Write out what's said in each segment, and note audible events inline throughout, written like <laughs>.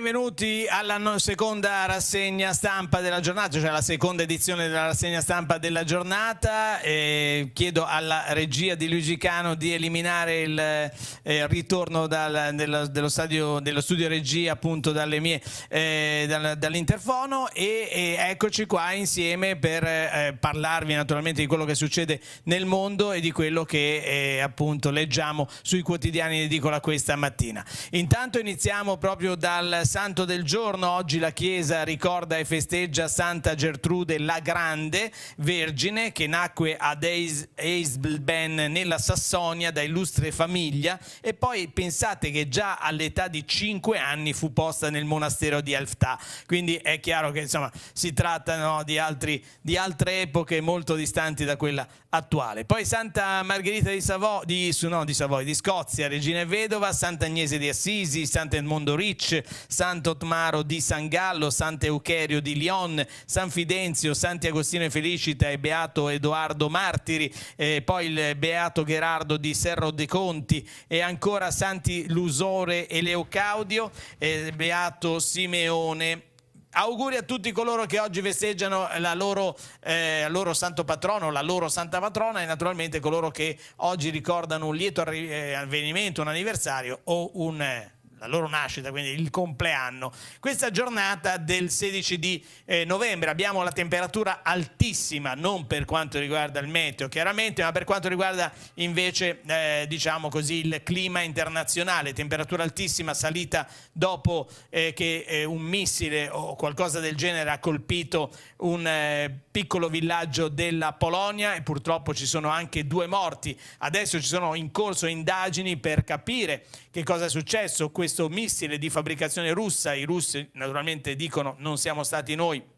Benvenuti alla seconda rassegna stampa della giornata, cioè la seconda edizione della rassegna stampa della giornata. Eh, chiedo alla regia di Luigi Cano di eliminare il eh, ritorno dal, dello, dello, stadio, dello, studio regia appunto eh, dal, dall'interfono e, e, eccoci qua insieme per eh, parlarvi naturalmente di quello che succede nel mondo e di quello che eh, appunto leggiamo sui quotidiani di edicola questa mattina. Intanto iniziamo proprio dal santo del giorno, oggi la Chiesa ricorda e festeggia Santa Gertrude la Grande, vergine che nacque ad Eisblben nella Sassonia da illustre famiglia e poi pensate che già all'età di 5 anni fu posta nel monastero di Elftà. Quindi è chiaro che insomma, si trattano di, altri, di, altre epoche molto distanti da quella attuale. Poi Santa Margherita di, Savo, di, no, di Savoia, di Scozia, regina e vedova, Sant'Agnese di Assisi, Sant'Edmondo Ricci, Sant'Otmaro di San Gallo, Sant'Eucherio di Lyon, San Fidenzio, Santi Agostino e Felicita e Beato Edoardo Martiri, eh, poi il Beato Gerardo di Serro de Conti e ancora Santi Lusore e Leocaudio, eh, Beato Simeone auguri a tutti coloro che oggi festeggiano il loro, eh, loro, santo patrono, la loro santa patrona e naturalmente coloro che oggi ricordano un lieto eh, avvenimento, un anniversario o un... Eh, la loro nascita, quindi il compleanno. Questa giornata del 16 di eh, novembre abbiamo la temperatura altissima, non per quanto riguarda il meteo chiaramente, ma per quanto riguarda invece eh, diciamo così, il clima internazionale, temperatura altissima salita dopo eh, che eh, un missile o qualcosa del genere ha colpito un eh, piccolo villaggio della Polonia e purtroppo ci sono anche due morti. Adesso ci sono in corso indagini per capire che cosa è successo. Questo questo missile di fabbricazione russa, i russi naturalmente dicono non siamo stati noi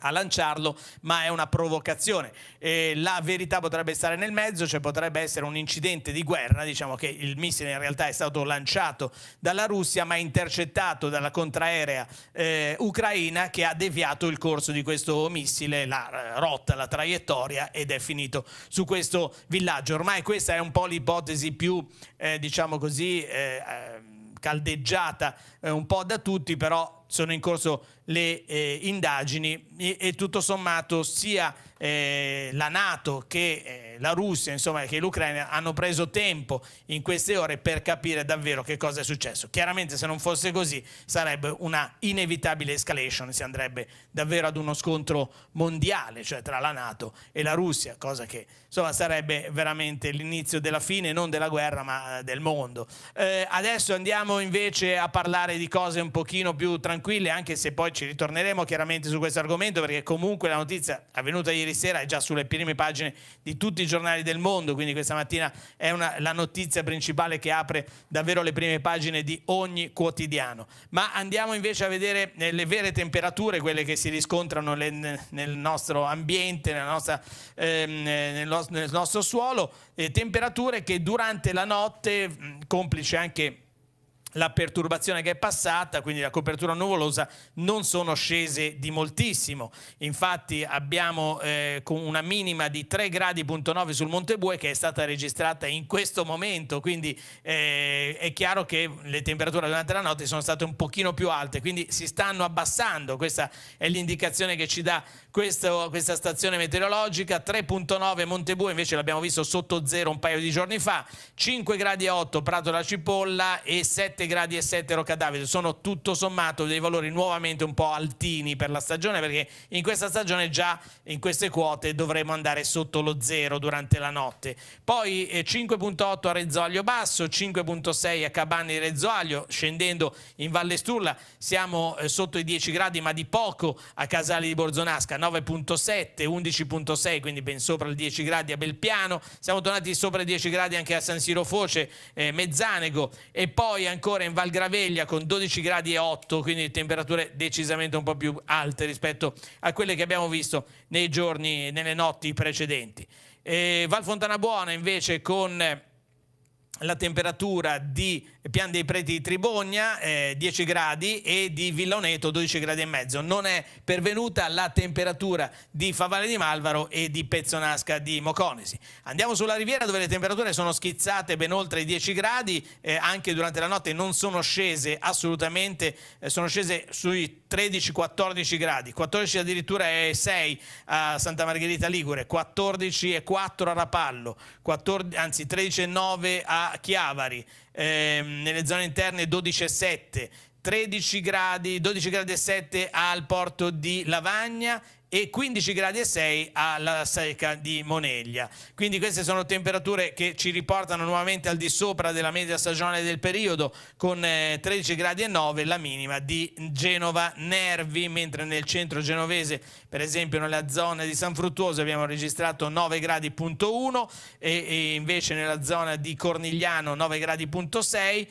a lanciarlo, ma è una provocazione. E la verità potrebbe stare nel mezzo, cioè potrebbe essere un incidente di guerra, diciamo che il missile in realtà è stato lanciato dalla Russia, ma intercettato dalla contraerea eh, ucraina che ha deviato il corso di questo missile, la eh, rotta, la traiettoria ed è finito su questo villaggio. Ormai questa è un po' l'ipotesi più, eh, diciamo così, eh, eh caldeggiata eh, un po' da tutti, però sono in corso le eh, indagini e, e, tutto sommato sia eh, la Nato che eh, la Russia, insomma, che l'Ucraina hanno preso tempo in queste ore per capire davvero che cosa è successo. Chiaramente se non fosse così sarebbe una inevitabile escalation, si andrebbe davvero ad uno scontro mondiale, cioè tra la Nato e la Russia, cosa che insomma, sarebbe veramente l'inizio della fine, non della guerra, ma eh, del mondo. Eh, adesso andiamo invece a parlare di cose un pochino più tranquille tranquilli, anche se poi ci ritorneremo chiaramente su questo argomento, perché comunque la notizia avvenuta ieri sera è già sulle prime pagine di tutti i giornali del mondo, quindi questa mattina è una, la notizia principale che apre davvero le prime pagine di ogni quotidiano. Ma andiamo invece a vedere le vere temperature, quelle che si riscontrano le, nel nostro ambiente, nostra, ehm, nel, nostro, nel, nostro suolo, eh, temperature che durante la notte, complice anche la perturbazione che è passata, quindi la copertura nuvolosa, non sono scese di moltissimo. Infatti abbiamo eh, una minima di 3 gradi.9 sul Monte Bue che è stata registrata in questo momento, quindi eh, è chiaro che le temperature durante la notte sono state un pochino più alte, quindi si stanno abbassando. Questa è l'indicazione che ci dà questo, questa stazione meteorologica. 3.9 Monte Bue invece l'abbiamo visto sotto zero un paio di giorni fa, 5 gradi 8 Prato della Cipolla e 7 gradi e 7 Roccadavide sono tutto sommato dei valori nuovamente un po' altini per la stagione perché in questa stagione già in queste quote dovremo andare sotto lo zero durante la notte poi eh, 5.8 a Rezzoaglio Basso 5.6 a Cabani di Rezzoaglio scendendo in Valle Sturla siamo eh, sotto i 10 gradi ma di poco a Casali di Borzonasca 9.7 11.6 quindi ben sopra i 10 gradi a Belpiano siamo tornati sopra i 10 gradi anche a San Siro Foce eh, Mezzanego e poi ancora ora in Val Graveglia con 12 gradi e 8, quindi temperature decisamente un po' più alte rispetto a quelle che abbiamo visto nei giorni, nelle notti precedenti. E eh, Val Buona invece con la temperatura di Pian dei Preti di Tribogna eh, 10 gradi e di Villoneto 12 gradi e mezzo. Non è pervenuta la temperatura di Favale di Malvaro e di Pezzonasca di Moconesi. Andiamo sulla riviera dove le temperature sono schizzate ben oltre i 10 gradi, eh, anche durante la notte non sono scese assolutamente, eh, sono scese sui 13-14 gradi, 14 addirittura e 6 a Santa Margherita Ligure, 14 e 4 a Rapallo, 14, anzi 13 e 9 a Chiavari, eh, nelle zone interne 12,7, 13 gradi, 12 gradi e 7 al porto di Lavagna e 15 gradi e 6 alla secca di Moneglia. Quindi queste sono temperature che ci riportano nuovamente al di sopra della media stagionale del periodo con 13 eh, gradi e 9 la minima di Genova Nervi, mentre nel centro genovese, per esempio nella zona di San Fruttuoso abbiamo registrato 9 gradi.1 e, e invece nella zona di Cornigliano 9 gradi.6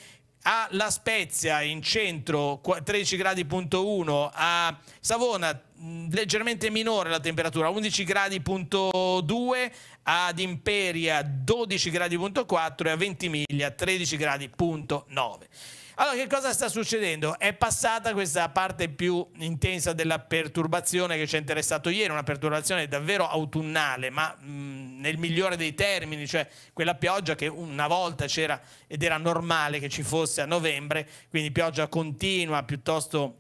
a La Spezia in centro 13 gradi.1, a Savona Mm, leggermente minore la temperatura, 11 gradi punto 2 ad Imperia 12 gradi punto 4 e a Ventimiglia 13 gradi punto 9 Allora, che cosa sta succedendo? È passata questa parte più intensa della perturbazione che ci ha interessato ieri, una perturbazione davvero autunnale, ma mh, mm, nel migliore dei termini, cioè quella pioggia che una volta c'era ed era normale che ci fosse a novembre, quindi pioggia continua piuttosto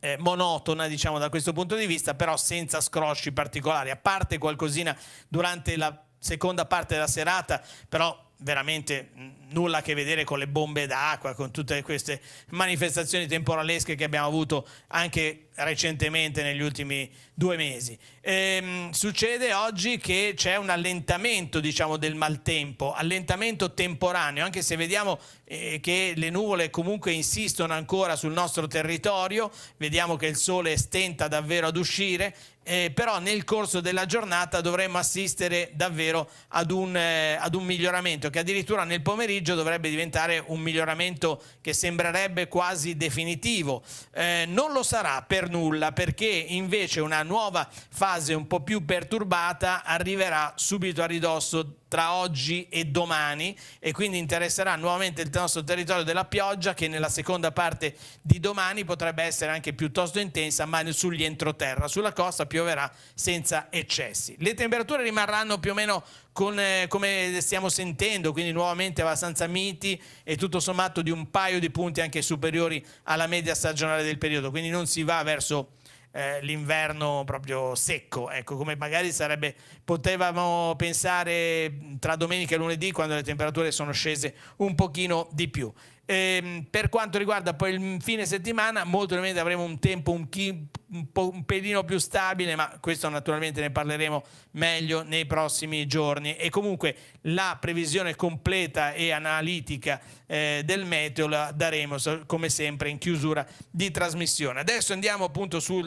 eh, monotona, diciamo, da questo punto di vista, però senza scrosci particolari, a parte qualcosina durante la seconda parte della serata, però veramente nulla a che vedere con le bombe d'acqua, con tutte queste manifestazioni temporalesche che abbiamo avuto anche recentemente negli ultimi due mesi. Ehm, succede oggi che c'è un allentamento diciamo, del maltempo, allentamento temporaneo, anche se vediamo eh, che le nuvole comunque insistono ancora sul nostro territorio, vediamo che il sole stenta davvero ad uscire, eh, però nel corso della giornata dovremmo assistere davvero ad un, eh, ad un miglioramento che addirittura nel pomeriggio pomeriggio dovrebbe diventare un miglioramento che sembrerebbe quasi definitivo. Eh, non lo sarà per nulla perché invece una nuova fase un po' più perturbata arriverà subito a ridosso tra oggi e domani e quindi interesserà nuovamente il nostro territorio della pioggia che nella seconda parte di domani potrebbe essere anche piuttosto intensa ma sugli entroterra, sulla costa pioverà senza eccessi. Le temperature rimarranno più o meno con, eh, come stiamo sentendo, quindi nuovamente abbastanza miti e tutto sommato di un paio di punti anche superiori alla media stagionale del periodo, quindi non si va verso eh, l'inverno proprio secco, ecco, come magari sarebbe, potevamo pensare tra domenica e lunedì quando le temperature sono scese un pochino di più. Ehm, per quanto riguarda poi il fine settimana, molto probabilmente avremo un tempo un, chi, un, po', un pelino più stabile, ma questo naturalmente ne parleremo meglio nei prossimi giorni. E comunque la previsione completa e analitica eh, del meteo la daremo come sempre in chiusura di trasmissione. Adesso andiamo appunto sul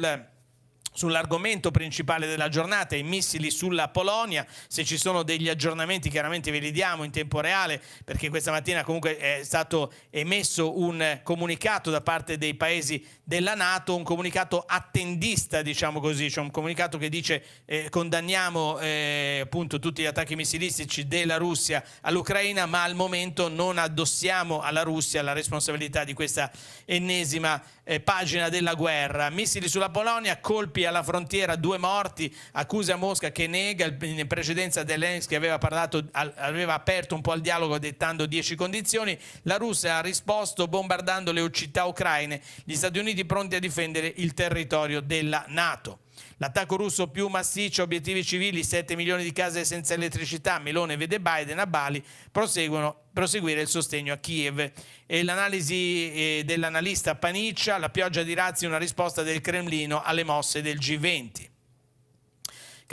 sull'argomento principale della giornata, i missili sulla Polonia. Se ci sono degli aggiornamenti chiaramente ve li diamo in tempo reale perché questa mattina comunque è stato emesso un comunicato da parte dei paesi della Nato, un comunicato attendista diciamo così, cioè un comunicato che dice eh, condanniamo eh, appunto tutti gli attacchi missilistici della Russia all'Ucraina ma al momento non addossiamo alla Russia la responsabilità di questa ennesima eh, pagina della guerra. Missili sulla Polonia, colpi colpi alla frontiera, due morti, accusa Mosca che nega, in precedenza Zelensky aveva, parlato, aveva aperto un po' il dialogo dettando dieci condizioni, la Russia ha risposto bombardando le città ucraine, gli Stati Uniti pronti a difendere il territorio della Nato. L'attacco russo più massiccio, obiettivi civili, 7 milioni di case senza elettricità, Melone vede Biden a Bali, proseguire il sostegno a Kiev. E l'analisi eh, dell'analista Paniccia, la pioggia di razzi, una risposta del Cremlino alle mosse del G20.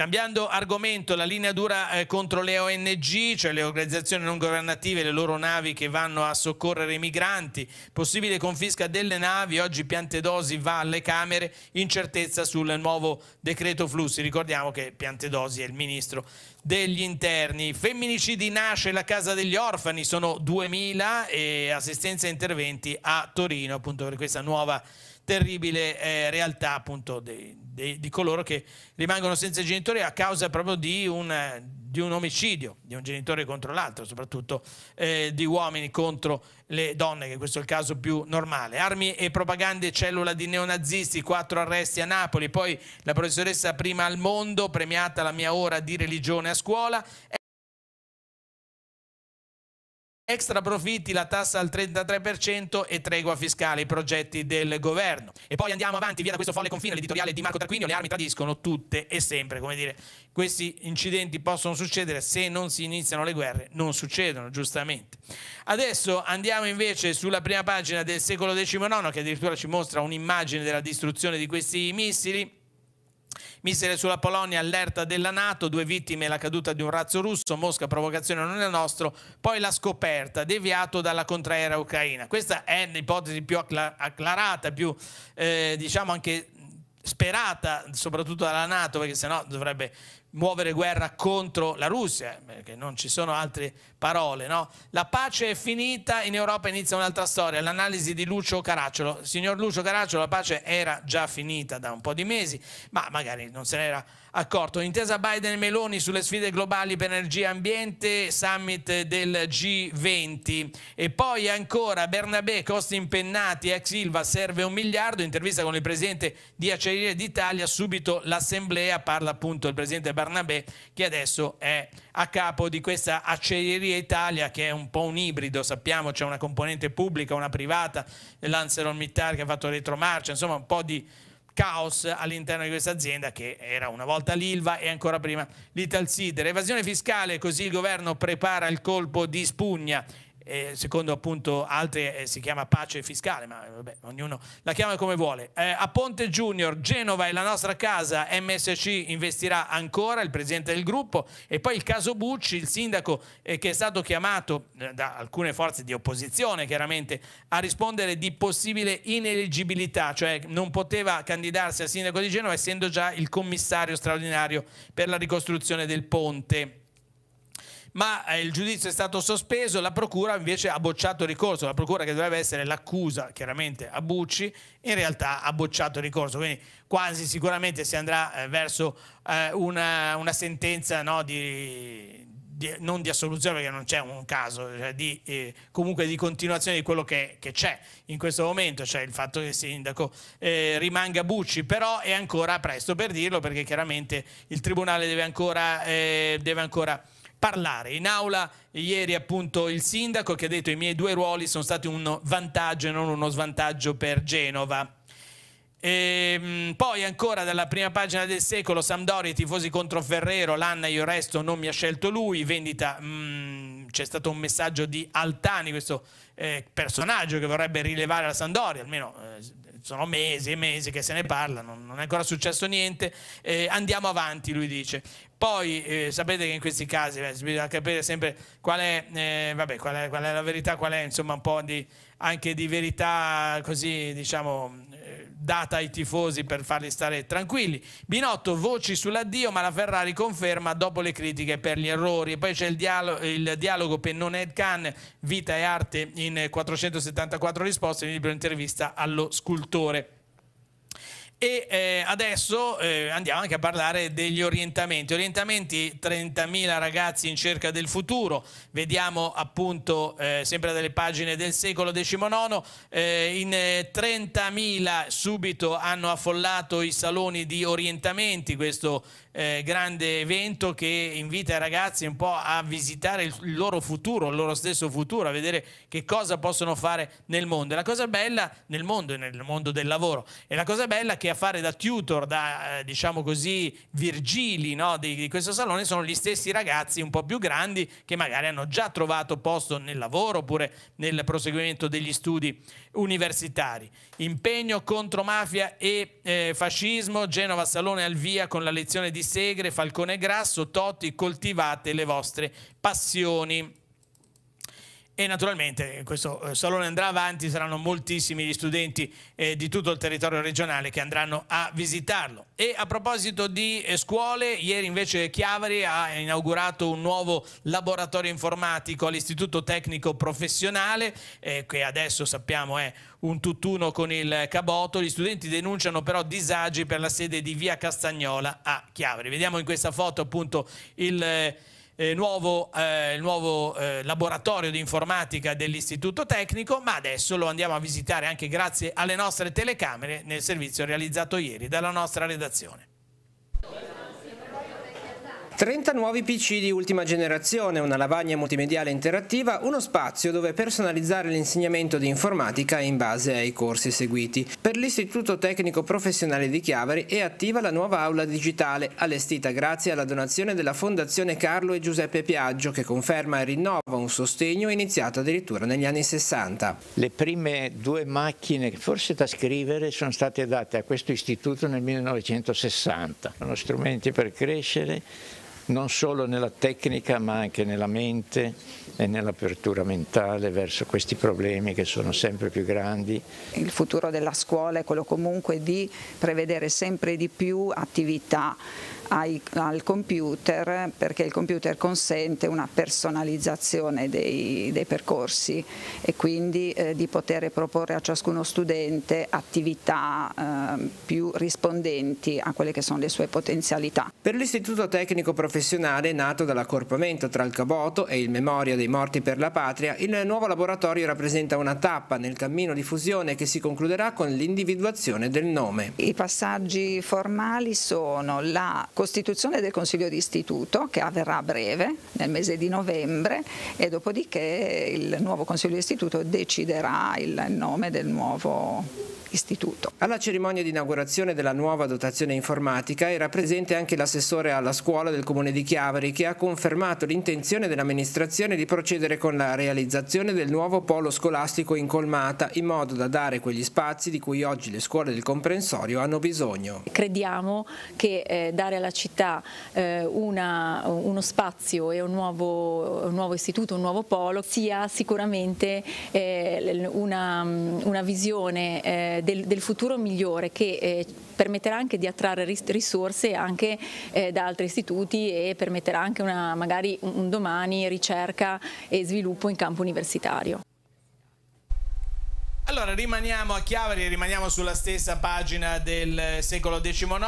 Cambiando argomento, la linea dura eh, contro le ONG, cioè le organizzazioni non governative, le loro navi che vanno a soccorrere i migranti, possibile confisca delle navi, oggi Piantedosi va alle Camere, incertezza sul nuovo decreto flussi, ricordiamo che Piantedosi è il ministro degli interni. Femminicidi nasce la casa degli orfani, sono 2000 e assistenza e interventi a Torino, appunto per questa nuova terribile eh, realtà appunto dei di, di, coloro che rimangono senza genitori a causa proprio di un, di un omicidio, di un genitore contro l'altro, soprattutto eh, di uomini contro le donne, che questo è il caso più normale. Armi e propagande, cellula di neonazisti, quattro arresti a Napoli, poi la professoressa prima al mondo, premiata la mia ora di religione a scuola extra profitti la tassa al 33% e tregua fiscale, i progetti del governo. E poi andiamo avanti, via da questo folle confine, l'editoriale di Marco Tarquinio, le armi tradiscono tutte e sempre, come dire, questi incidenti possono succedere se non si iniziano le guerre, non succedono, giustamente. Adesso andiamo invece sulla prima pagina del secolo XIX, che addirittura ci mostra un'immagine della distruzione di questi missili, Missile sulla Polonia, allerta della Nato, due vittime, e la caduta di un razzo russo, Mosca provocazione non è nostro, poi la scoperta, deviato dalla contraera ucraina. Questa è l'ipotesi più acclarata, più eh, diciamo anche sperata soprattutto dalla Nato perché sennò dovrebbe muovere guerra contro la Russia eh, perché non ci sono altre parole, no? La pace è finita, in Europa inizia un'altra storia, l'analisi di Lucio Caracciolo. Signor Lucio Caracciolo, la pace era già finita da un po' di mesi, ma magari non se n'era accorto. Intesa Biden e Meloni sulle sfide globali per energia e ambiente, summit del G20. E poi ancora Bernabé, costi impennati, ex Silva, serve un miliardo, intervista con il presidente di Acciaierie d'Italia, subito l'assemblea, parla appunto il presidente Bernabé che adesso è a capo di questa acciaieria Lotteria Italia che è un po' un ibrido, sappiamo c'è una componente pubblica, una privata, l'Anseron-Mittal che ha fatto retromarcia, insomma un po' di caos all'interno di questa azienda che era una volta l'Ilva e ancora prima l'Italsider. Evasione fiscale, così il governo prepara il colpo di spugna eh, secondo appunto altri eh, si chiama pace fiscale, ma eh, vabbè, ognuno la chiama come vuole. Eh, a Ponte Junior, Genova è la nostra casa, MSC investirà ancora, il presidente del gruppo, e poi il caso Bucci, il sindaco eh, che è stato chiamato eh, da alcune forze di opposizione chiaramente a rispondere di possibile ineleggibilità, cioè non poteva candidarsi a sindaco di Genova essendo già il commissario straordinario per la ricostruzione del ponte ma eh, il giudizio è stato sospeso, la procura invece ha bocciato il ricorso, la procura che dovrebbe essere l'accusa chiaramente a Bucci, in realtà ha bocciato il ricorso, quindi quasi sicuramente si andrà eh, verso eh, una, una, sentenza no, di, di, non di assoluzione perché non c'è un caso, cioè di, eh, comunque di continuazione di quello che, c'è in questo momento, cioè il fatto che il sindaco eh, rimanga Bucci, però è ancora presto per dirlo perché chiaramente il tribunale deve ancora... Deve ancora parlare. In aula ieri appunto il sindaco che ha detto i miei due ruoli sono stati un vantaggio e non uno svantaggio per Genova. E, ehm, poi ancora dalla prima pagina del secolo Sampdoria, tifosi contro Ferrero, l'Anna e il resto, non mi ha scelto lui, vendita, mm, c'è stato un messaggio di Altani, questo eh, personaggio che vorrebbe rilevare la Sandoria, almeno eh, sono mesi e mesi che se ne parla, non, non è ancora successo niente, eh, andiamo avanti, lui dice. Poi eh, sapete che in questi casi beh, bisogna capire sempre qual è, eh, vabbè, qual è, qual è, la verità, qual è insomma un po' di, anche di verità così diciamo eh, data ai tifosi per farli stare tranquilli. Binotto, voci sull'addio, ma la Ferrari conferma dopo le critiche per gli errori. E poi c'è il, dialogo, il dialogo Pennone-Ed Khan, vita e arte in 474 risposte, il libro intervista allo scultore. E eh, adesso eh, andiamo anche a parlare degli orientamenti. Orientamenti 30.000 ragazzi in cerca del futuro. Vediamo appunto eh, sempre dalle pagine del secolo XIX. Eh, in 30.000 eh, subito hanno affollato i saloni di orientamenti. Questo eh, grande evento che invita i ragazzi un po' a visitare il, il loro futuro, il loro stesso futuro, a vedere che cosa possono fare nel mondo. E la cosa bella nel mondo, e nel mondo del lavoro, e la cosa bella che a fare da tutor, da eh, diciamo così virgili no, di, di questo salone sono gli stessi ragazzi un po' più grandi che magari hanno già trovato posto nel lavoro oppure nel proseguimento degli studi universitari. Impegno contro mafia e eh, fascismo, Genova Salone al via con la lezione di di Segre, Falcone Grasso, Totti, coltivate le vostre passioni e naturalmente eh, questo eh, salone andrà avanti, saranno moltissimi gli studenti eh, di tutto il territorio regionale che andranno a visitarlo. E a proposito di eh, scuole, ieri invece Chiavari ha inaugurato un nuovo laboratorio informatico all'Istituto Tecnico Professionale, eh, che adesso sappiamo è un tutt'uno con il Caboto. Gli studenti denunciano però disagi per la sede di Via Castagnola a Chiavari. Vediamo in questa foto appunto il eh, eh, nuovo, eh, il nuovo eh, laboratorio di informatica dell'Istituto Tecnico, ma adesso lo andiamo a visitare anche grazie alle nostre telecamere nel servizio realizzato ieri dalla nostra redazione. 30 nuovi PC di ultima generazione, una lavagna multimediale interattiva, uno spazio dove personalizzare l'insegnamento di informatica in base ai corsi seguiti. Per l'Istituto Tecnico Professionale di Chiavari è attiva la nuova aula digitale, allestita grazie alla donazione della Fondazione Carlo e Giuseppe Piaggio, che conferma e rinnova un sostegno iniziato addirittura negli anni 60. Le prime due macchine, forse da scrivere, sono state date a questo istituto nel 1960. Sono strumenti per crescere non solo nella tecnica ma anche nella mente e nell'apertura mentale verso questi problemi che sono sempre più grandi. Il futuro della scuola è quello comunque di prevedere sempre di più attività ai, al computer perché il computer consente una personalizzazione dei, dei percorsi e quindi eh, di poter proporre a ciascuno studente attività eh, più rispondenti a quelle che sono le sue potenzialità. Per l'Istituto Tecnico Professionale professionale nato dall'accorpamento tra il Caboto e il Memoria dei Morti per la Patria, il nuovo laboratorio rappresenta una tappa nel cammino di fusione che si concluderà con l'individuazione del nome. I passaggi formali sono la costituzione del Consiglio di Istituto, che avverrà a breve, nel mese di novembre, e dopodiché il nuovo Consiglio di Istituto deciderà il nome del nuovo istituto. Alla cerimonia di inaugurazione della nuova dotazione informatica era presente anche l'assessore alla scuola del comune di Chiavari che ha confermato l'intenzione dell'amministrazione di procedere con la realizzazione del nuovo polo scolastico in colmata in modo da dare quegli spazi di cui oggi le scuole del comprensorio hanno bisogno. Crediamo che eh, dare alla città eh, una, uno spazio e un nuovo, un nuovo, istituto, un nuovo polo sia sicuramente eh, una, una, visione eh, eh, del, del, futuro migliore che eh, permetterà anche di attrarre risorse anche eh, da altri istituti e permetterà anche una, magari un domani ricerca e sviluppo in campo universitario. Allora rimaniamo a Chiavari, rimaniamo sulla stessa pagina del eh, secolo XIX.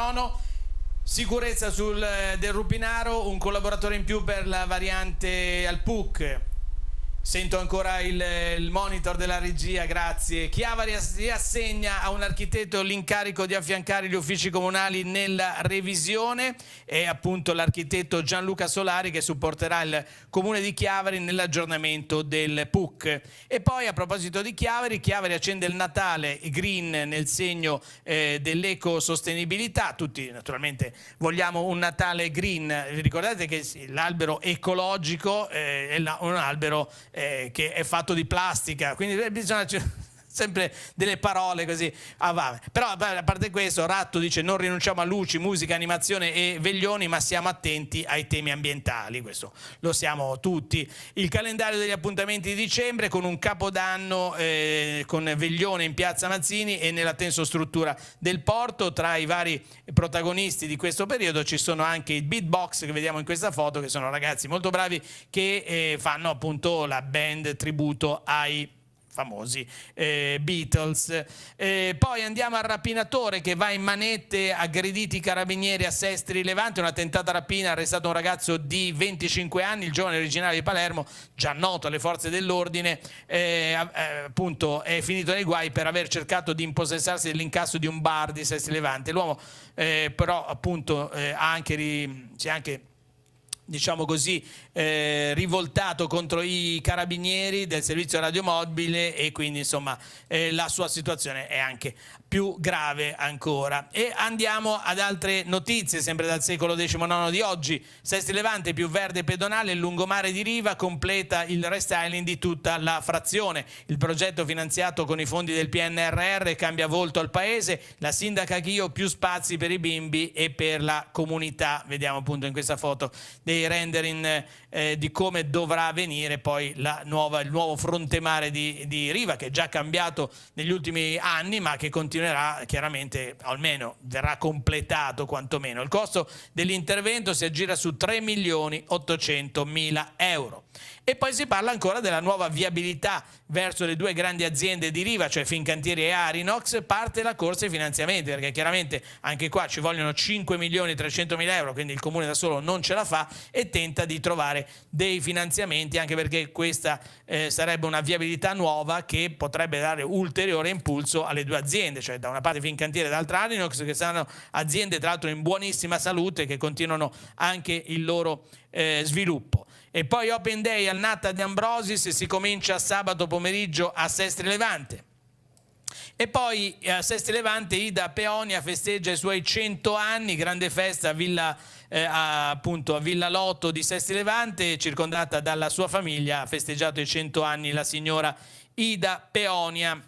Sicurezza sul, eh, del Rupinaro, un collaboratore in più per la variante al PUC. Sento ancora il, il, monitor della regia, grazie. Chiavari assegna a un architetto l'incarico di affiancare gli uffici comunali nella revisione È appunto l'architetto Gianluca Solari che supporterà il comune di Chiavari nell'aggiornamento del PUC. E poi a proposito di Chiavari, Chiavari accende il Natale green nel segno eh, dell'ecosostenibilità. Tutti naturalmente vogliamo un Natale green. Ricordate che l'albero ecologico eh, è un albero eh, che è fatto di plastica, quindi eh, bisogna sempre delle parole così. Ah, va. Però a parte questo, Ratto dice non rinunciamo a luci, musica, animazione e veglioni, ma siamo attenti ai temi ambientali. Questo lo siamo tutti. Il calendario degli appuntamenti di dicembre con un capodanno eh, con veglione in piazza Mazzini e nella struttura del porto. Tra i vari protagonisti di questo periodo ci sono anche i beatbox che vediamo in questa foto, che sono ragazzi molto bravi che eh, fanno appunto la band tributo ai famosi eh, Beatles. Eh, poi andiamo al rapinatore che va in manette, aggrediti i carabinieri a Sestri Levante, una tentata rapina, arrestato un ragazzo di 25 anni, il giovane originario di Palermo, già noto alle forze dell'ordine, eh, eh, appunto è finito nei guai per aver cercato di impossessarsi dell'incasso di un bar di Sestri Levante. L'uomo eh, però appunto eh, ha anche... si è anche diciamo così, eh, rivoltato contro i carabinieri del servizio radiomobile e quindi insomma eh, la sua situazione è anche più grave ancora. E andiamo ad altre notizie, sempre dal secolo XIX di oggi. Sesti Levante più verde pedonale, lungomare di Riva completa il restyling di tutta la frazione. Il progetto finanziato con i fondi del PNRR cambia volto al paese, la sindaca Ghio più spazi per i bimbi e per la comunità. Vediamo appunto in questa foto dei rendering in eh, eh, di come dovrà avvenire poi nuova, il nuovo fronte mare di, di, Riva, che è già cambiato negli ultimi anni, ma che continuerà chiaramente, almeno verrà completato quantomeno. Il costo dell'intervento si aggira su 3 milioni 800 mila euro. E poi si parla ancora della nuova viabilità verso le due grandi aziende di Riva, cioè Fincantieri e Arinox, parte la corsa ai finanziamenti, perché chiaramente anche qua ci vogliono 5 milioni e 300 mila euro, quindi il comune da solo non ce la fa e tenta di trovare dei finanziamenti, anche perché questa eh, sarebbe una viabilità nuova che potrebbe dare ulteriore impulso alle due aziende, cioè da una parte Fincantieri e dall'altra Arinox, che saranno aziende tra l'altro in buonissima salute, che continuano anche il loro eh, sviluppo. E poi Open Day al Natta di Ambrosis si comincia sabato pomeriggio a Sestri Levante. E poi eh, a Sestri Levante Ida Peonia festeggia i suoi 100 anni, grande festa a Villa, eh, a, appunto, a Villa Lotto di Sestri Levante, circondata dalla sua famiglia, ha festeggiato i 100 anni la signora Ida Peonia.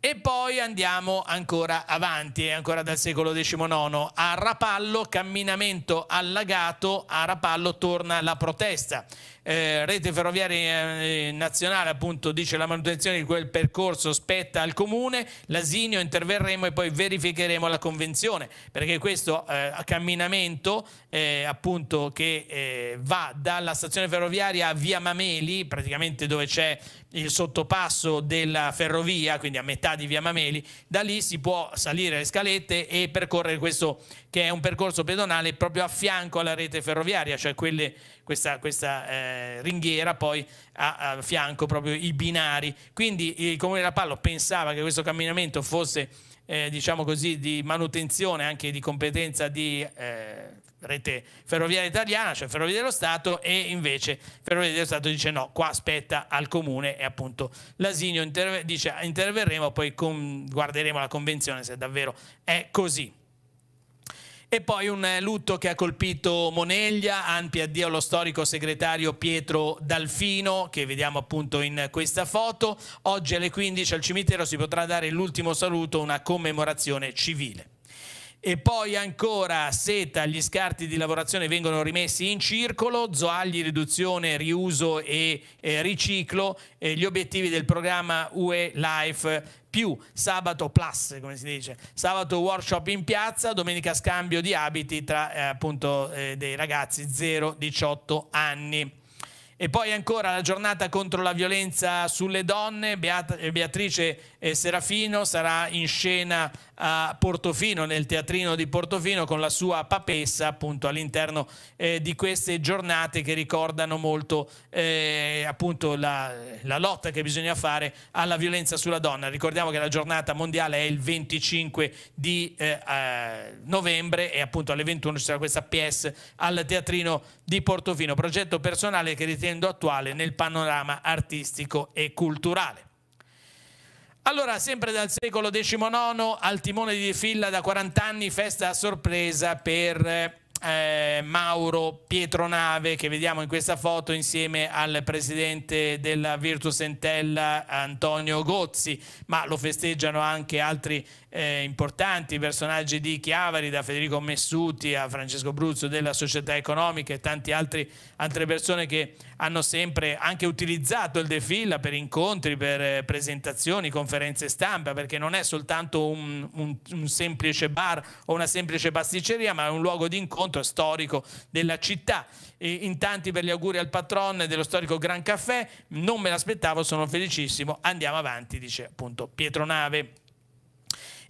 E poi andiamo ancora avanti, è ancora dal secolo XIX. A Rapallo, camminamento allagato, a Rapallo torna la protesta eh, rete ferroviaria eh, nazionale appunto dice la manutenzione di quel percorso spetta al comune, l'asinio interverremo e poi verificheremo la convenzione perché questo eh, camminamento eh, appunto che eh, va dalla stazione ferroviaria a via Mameli, praticamente dove c'è il sottopasso della ferrovia, quindi a metà di via Mameli, da lì si può salire le scalette e percorrere questo che è un percorso pedonale proprio a fianco alla rete ferroviaria, cioè quelle, questa, questa eh, ringhiera poi a, a, fianco proprio i binari. Quindi il Comune della Pallo pensava che questo camminamento fosse eh, diciamo così, di manutenzione anche di competenza di eh, rete ferroviaria italiana, cioè Ferrovie dello Stato, e invece Ferrovie dello Stato dice no, qua aspetta al Comune e appunto l'Asinio interve dice interverremo, poi guarderemo la convenzione se davvero è così. E poi un eh, lutto che ha colpito Moneglia, ampia addio allo storico segretario Pietro Dalfino, che vediamo appunto in questa foto. Oggi alle 15 al cimitero si potrà dare l'ultimo saluto, una commemorazione civile. E poi ancora seta, gli scarti di lavorazione vengono rimessi in circolo, zoagli, riduzione, riuso e eh, riciclo, eh, gli obiettivi del programma UE Life più sabato plus, come si dice, sabato workshop in piazza, domenica scambio di abiti tra eh, appunto eh, dei ragazzi 0-18 anni. E poi ancora la giornata contro la violenza sulle donne, Beat Beatrice Serafino sarà in scena a Portofino, nel teatrino di Portofino con la sua papessa appunto all'interno eh, di queste giornate che ricordano molto eh, appunto la, la, lotta che bisogna fare alla violenza sulla donna. Ricordiamo che la giornata mondiale è il 25 di eh, novembre e appunto alle 21 ci sarà questa PS al teatrino di Portofino, progetto personale che ritiene rendendo attuale nel panorama artistico e culturale. Allora, sempre dal secolo XIX al timone di fila da 40 anni, festa a sorpresa per eh, Mauro Pietronave che vediamo in questa foto insieme al presidente della Virtus Entella Antonio Gozzi, ma lo festeggiano anche altri eh, importanti personaggi di Chiavari, da Federico Messuti a Francesco Bruzzo della Società Economica e tante altre persone che hanno sempre anche utilizzato il defilla per incontri, per eh, presentazioni, conferenze stampa, perché non è soltanto un, un, un semplice bar o una semplice pasticceria, ma è un luogo di incontro storico della città. E in tanti per gli auguri al patron dello storico Gran Caffè, non me l'aspettavo, sono felicissimo, andiamo avanti, dice appunto Pietro Nave.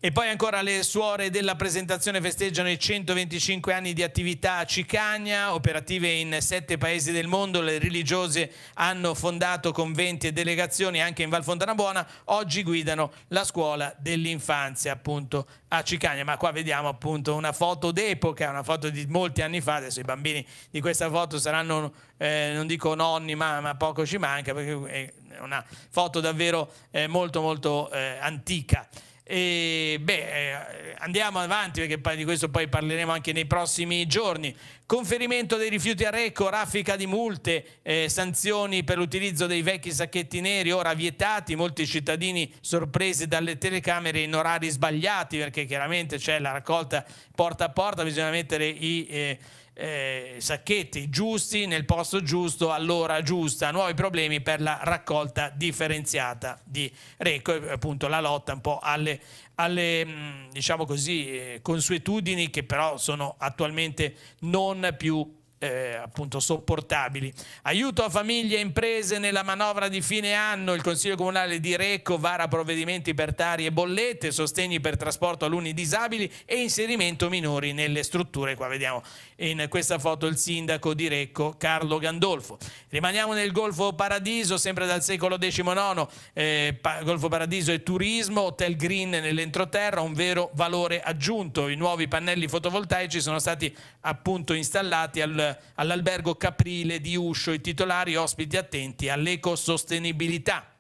E poi ancora le suore della presentazione festeggiano i 125 anni di attività a Cicagna, operative in sette paesi del mondo, le religiose hanno fondato conventi e delegazioni anche in Val Fontanabuona, oggi guidano la scuola dell'infanzia appunto a Cicagna, ma qua vediamo appunto una foto d'epoca, una foto di molti anni fa, adesso i bambini di questa foto saranno, eh, non dico nonni, ma, ma, poco ci manca, perché è una foto davvero eh, molto molto eh, antica. E, beh, eh, andiamo avanti perché di questo poi parleremo anche nei prossimi giorni. Conferimento dei rifiuti a Recco, raffica di multe, eh, sanzioni per l'utilizzo dei vecchi sacchetti neri ora vietati, molti cittadini sorpresi dalle telecamere in orari sbagliati perché chiaramente c'è la raccolta porta a porta, bisogna mettere i... Eh, eh, sacchetti giusti nel posto giusto, all'ora giusta, nuovi problemi per la raccolta differenziata di Recco, eh, appunto la lotta un po' alle, alle mm, diciamo così, eh, consuetudini che però sono attualmente non più eh, appunto sopportabili. Aiuto a famiglie e imprese nella manovra di fine anno, il Consiglio Comunale di Recco vara provvedimenti per tari e bollette, sostegni per trasporto alunni disabili e inserimento minori nelle strutture. Qua vediamo in questa foto il sindaco di Recco, Carlo Gandolfo. Rimaniamo nel Golfo Paradiso, sempre dal secolo XIX, eh, pa Golfo Paradiso e turismo, Hotel Green nell'entroterra, un vero valore aggiunto. I nuovi pannelli fotovoltaici sono stati appunto installati al eh, all'albergo Caprile di Uscio, i titolari ospiti attenti all'ecosostenibilità.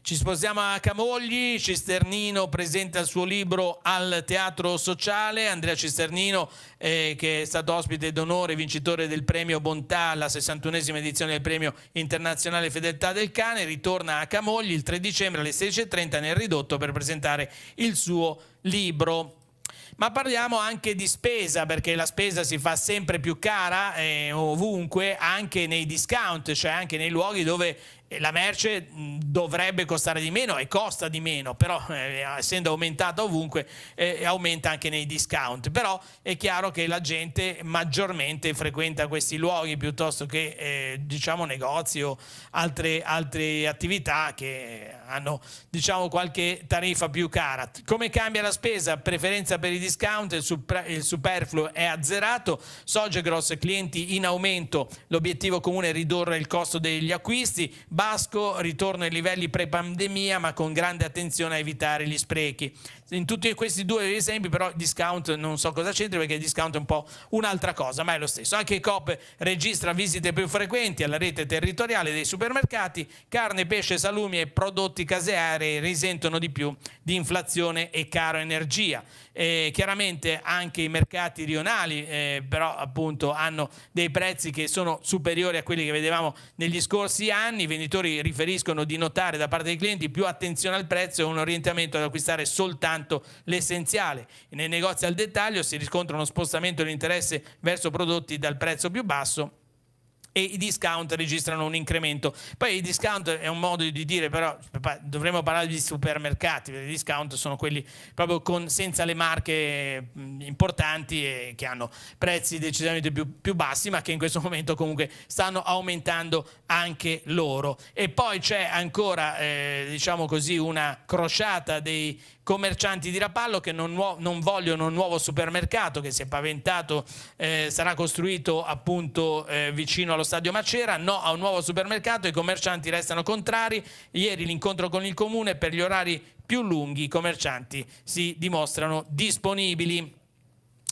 Ci sposiamo a Camogli, Cisternino presenta il suo libro al Teatro Sociale, Andrea Cisternino eh, che è stato ospite d'onore, vincitore del premio Bontà alla 61esima edizione del premio internazionale Fedeltà del Cane, ritorna a Camogli il 3 dicembre alle 16.30 nel ridotto per presentare il suo libro ma parliamo anche di spesa perché la spesa si fa sempre più cara eh, ovunque, anche nei discount, cioè anche nei luoghi dove la merce mm, dovrebbe costare di meno e costa di meno, però eh, essendo aumentata ovunque eh, aumenta anche nei discount, però è chiaro che la gente maggiormente frequenta questi luoghi piuttosto che eh, diciamo negozi o altre, altre attività che hanno diciamo qualche tariffa più cara. Come cambia la spesa? Preferenza per i discount, il, super, il superfluo è azzerato, Sogegross clienti in aumento, l'obiettivo comune è ridurre il costo degli acquisti, Basco ritorna ai livelli pre-pandemia ma con grande attenzione a evitare gli sprechi in tutti questi due esempi però discount non so cosa c'entra perché il discount è un po' un'altra cosa, ma è lo stesso. Anche Coop registra visite più frequenti alla rete territoriale dei supermercati, carne, pesce, salumi e prodotti caseari risentono di più di inflazione e caro energia. Eh, chiaramente anche i mercati rionali eh, però appunto hanno dei prezzi che sono superiori a quelli che vedevamo negli scorsi anni, i venditori riferiscono di notare da parte dei clienti più attenzione al prezzo e un orientamento ad acquistare soltanto soltanto l'essenziale. Nei negozi al dettaglio si riscontra uno spostamento dell'interesse verso prodotti dal prezzo più basso e i discount registrano un incremento. Poi i discount è un modo di dire, però dovremmo parlare di supermercati, perché i discount sono quelli proprio con, senza le marche importanti e che hanno prezzi decisamente più, più, bassi, ma che in questo momento comunque stanno aumentando anche loro. E poi c'è ancora, eh, diciamo così, una crociata dei commercianti di Rapallo che non, non vogliono un nuovo supermercato che si è paventato eh, sarà costruito appunto eh, vicino allo stadio Macera, no a un nuovo supermercato, i commercianti restano contrari, ieri l'incontro con il comune per gli orari più lunghi i commercianti si dimostrano disponibili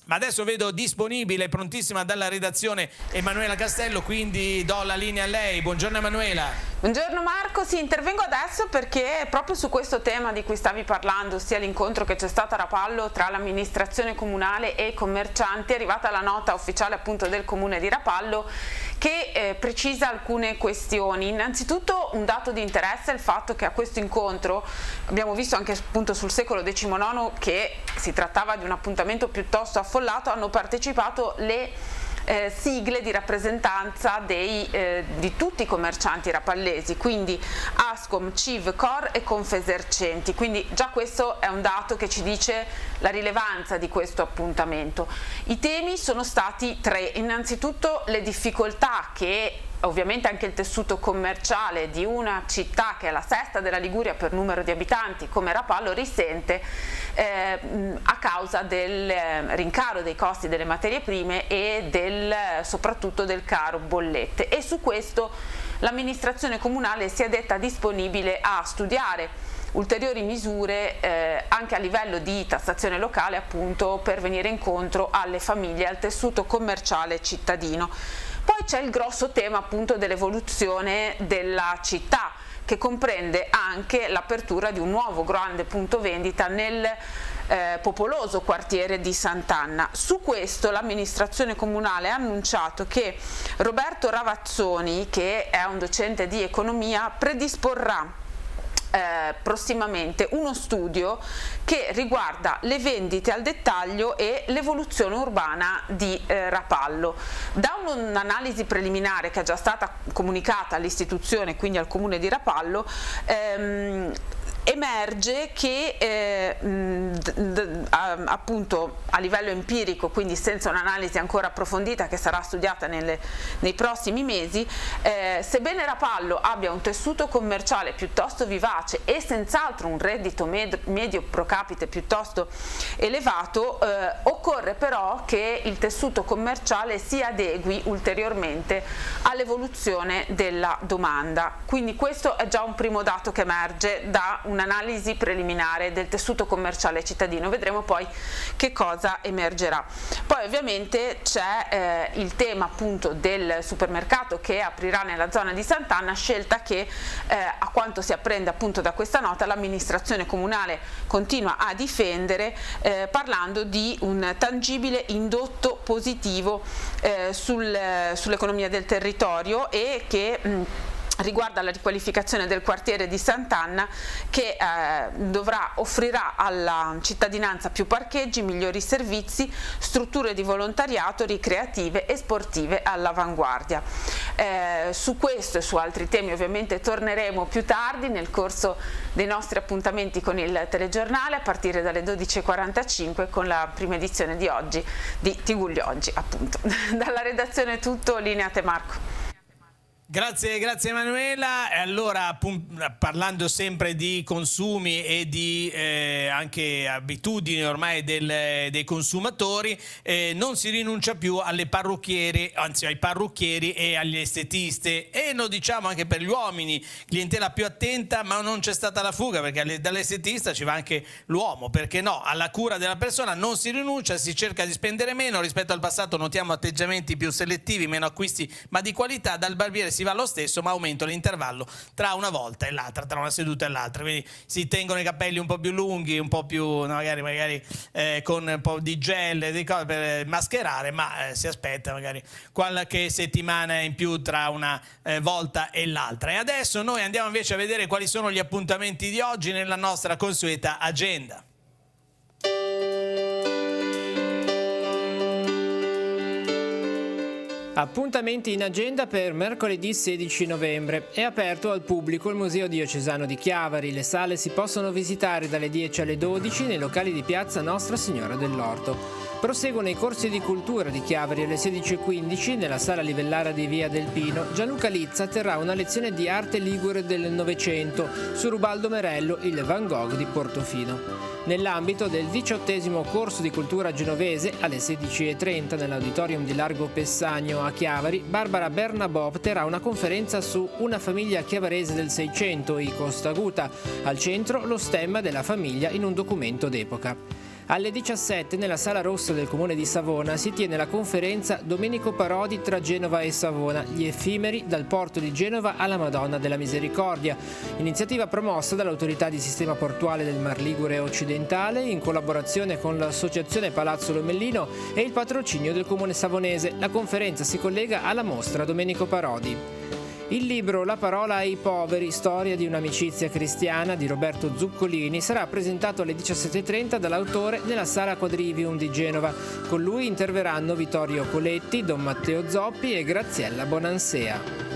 ma adesso vedo disponibile, e prontissima dalla redazione Emanuela Castello, quindi do la linea a lei. Buongiorno Emanuela. Buongiorno Marco, sì, intervengo adesso perché proprio su questo tema di cui stavi parlando, ossia l'incontro che c'è stato a Rapallo tra l'amministrazione comunale e i commercianti, è arrivata la nota ufficiale appunto del comune di Rapallo che eh, precisa alcune questioni. Innanzitutto un dato di interesse è il fatto che a questo incontro abbiamo visto anche appunto sul secolo XIX che si trattava di un appuntamento piuttosto affrontato affollato hanno partecipato le eh, sigle di rappresentanza dei, eh, di tutti i commercianti rapallesi, quindi Ascom, Civ, Cor e Confesercenti, quindi già questo è un dato che ci dice la rilevanza di questo appuntamento. I temi sono stati tre, innanzitutto le difficoltà che ovviamente anche il tessuto commerciale di una città che è la sesta della Liguria per numero di abitanti come Rapallo risente eh, a causa del ehm, rincaro dei costi delle materie prime e del, soprattutto del caro bollette e su questo l'amministrazione comunale si è detta disponibile a studiare ulteriori misure eh, anche a livello di tassazione locale appunto per venire incontro alle famiglie, al tessuto commerciale cittadino. Poi c'è il grosso tema appunto dell'evoluzione della città che comprende anche l'apertura di un nuovo grande punto vendita nel eh, popoloso quartiere di Sant'Anna. Su questo l'amministrazione comunale ha annunciato che Roberto Ravazzoni, che è un docente di economia, predisporrà eh, prossimamente uno studio che riguarda le vendite al dettaglio e l'evoluzione urbana di eh, Rapallo. Da un'analisi preliminare che è già stata comunicata all'istituzione, quindi al comune di Rapallo, ehm, emerge che eh, a, appunto a livello empirico, quindi senza un'analisi ancora approfondita che sarà studiata nelle, nei prossimi mesi, eh, sebbene Rapallo abbia un tessuto commerciale piuttosto vivace e senz'altro un reddito med medio pro capite piuttosto elevato, eh, occorre però che il tessuto commerciale si adegui ulteriormente all'evoluzione della domanda. Quindi questo è già un primo dato che emerge da un'analisi preliminare del tessuto commerciale cittadino, vedremo poi che cosa emergerà. Poi ovviamente c'è eh, il tema appunto del supermercato che aprirà nella zona di Sant'Anna, scelta che eh, a quanto si apprende appunto da questa nota l'amministrazione comunale continua a difendere eh, parlando di un tangibile indotto positivo eh, sul, eh, sull'economia del territorio e che mh, riguarda la riqualificazione del quartiere di Sant'Anna che eh, dovrà, offrirà alla cittadinanza più parcheggi, migliori servizi, strutture di volontariato ricreative e sportive all'avanguardia. Eh, su questo e su altri temi ovviamente torneremo più tardi nel corso dei nostri appuntamenti con il telegiornale a partire dalle 12.45 con la prima edizione di oggi di Tiguglio Oggi appunto. <laughs> Dalla redazione tutto, linea a te Marco. Grazie, grazie Emanuela. E allora, parlando sempre di consumi e di eh, anche abitudini ormai del, dei consumatori, eh, non si rinuncia più alle parrucchiere, anzi ai parrucchieri e agli estetiste. E lo diciamo anche per gli uomini, clientela più attenta, ma non c'è stata la fuga perché dall'estetista ci va anche l'uomo, perché no? Alla cura della persona non si rinuncia, si cerca di spendere meno rispetto al passato, notiamo atteggiamenti più selettivi, meno acquisti, ma di qualità dal barbiere si va lo stesso, ma aumento l'intervallo tra una volta e l'altra, tra una seduta e l'altra. Quindi si tengono i capelli un po' più lunghi, un po' più, magari, magari eh, con un po' di gel di cose per eh, mascherare, ma eh, si aspetta magari qualche settimana in più tra una eh, volta e l'altra. E adesso noi andiamo invece a vedere quali sono gli appuntamenti di oggi nella nostra consueta agenda. Appuntamenti in agenda per mercoledì 16 novembre. È aperto al pubblico il Museo Diocesano di Chiavari. Le sale si possono visitare dalle 10 alle 12 nei locali di Piazza Nostra Signora dell'Orto. Proseguono i corsi di cultura di Chiavari alle 16.15 nella sala livellara di Via del Pino. Gianluca Lizza terrà una lezione di arte ligure del Novecento su Rubaldo Merello, il Van Gogh di Portofino. Nell'ambito del diciottesimo corso di cultura genovese alle 16.30 nell'auditorium di Largo Pessagno a Chiavari, Barbara Bernabob terrà una conferenza su Una famiglia chiavarese del Seicento, i Costaguta, al centro lo stemma della famiglia in un documento d'epoca. Alle 17 nella Sala Rossa del Comune di Savona si tiene la conferenza Domenico Parodi tra Genova e Savona, gli effimeri dal porto di Genova alla Madonna della Misericordia, iniziativa promossa dall'autorità di sistema portuale del Mar Ligure Occidentale in collaborazione con l'associazione Palazzo Lomellino e il patrocinio del Comune Savonese. La conferenza si collega alla mostra Domenico Parodi. Il libro La parola ai poveri, storia di un'amicizia cristiana di Roberto Zuccolini sarà presentato alle 17.30 dall'autore nella Sala Quadrivium di Genova. Con lui interverranno Vittorio Coletti, Don Matteo Zoppi e Graziella Bonansea.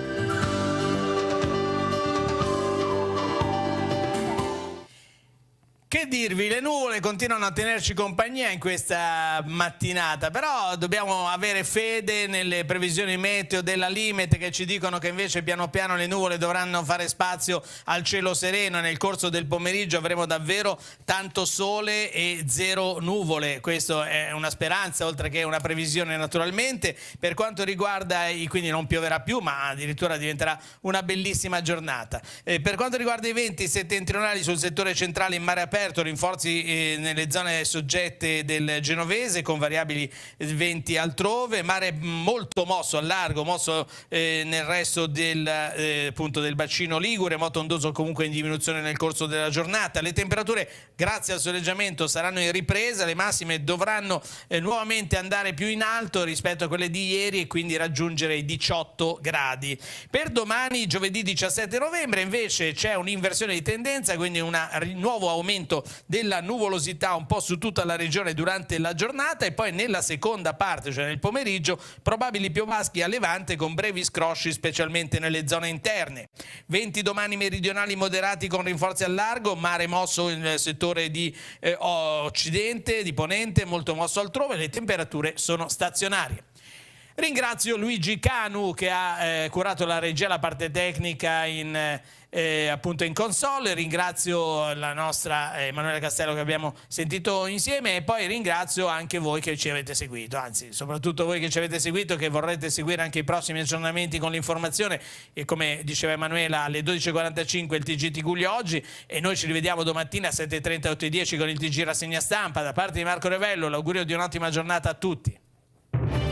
Che dirvi, le nuvole continuano a tenerci compagnia in questa mattinata, però dobbiamo avere fede nelle previsioni meteo della Limet che ci dicono che invece piano piano le nuvole dovranno fare spazio al cielo sereno e nel corso del pomeriggio avremo davvero tanto sole e zero nuvole. Questa è una speranza oltre che una previsione naturalmente. Per quanto riguarda, i, quindi non pioverà più ma addirittura diventerà una bellissima giornata. Eh, per quanto riguarda i venti settentrionali sul settore centrale in mare aperto, aperto rinforzi eh, nelle zone soggette del Genovese con variabili venti altrove, mare molto mosso a largo, mosso eh, nel resto del, eh, appunto, del bacino Ligure, moto ondoso comunque in diminuzione nel corso della giornata. Le temperature grazie al soleggiamento saranno in ripresa, le massime dovranno nuovamente andare più in alto rispetto a quelle di ieri e quindi raggiungere i 18 gradi. Per domani, giovedì 17 novembre, invece c'è un'inversione di tendenza, quindi un nuovo aumento aumento della nuvolosità un po' su tutta la regione durante la giornata e poi nella seconda parte, cioè nel pomeriggio, probabili piovaschi a levante con brevi scrosci specialmente nelle zone interne. Venti domani meridionali moderati con rinforzi al largo, mare mosso nel settore di eh, occidente, di ponente, molto mosso altrove, le temperature sono stazionarie. Ringrazio Luigi Canu che ha eh, curato la regia, la parte tecnica in, eh, appunto in console, ringrazio la nostra eh, Emanuela Castello che abbiamo sentito insieme e poi ringrazio anche voi che ci avete seguito, anzi soprattutto voi che ci avete seguito che vorrete seguire anche i prossimi aggiornamenti con l'informazione e come diceva Emanuela alle 12.45 il TG Tiguglio oggi e noi ci rivediamo domattina a 7.30 8.10 con il TG Rassegna Stampa da parte di Marco Revello, l'augurio di un'ottima giornata a tutti.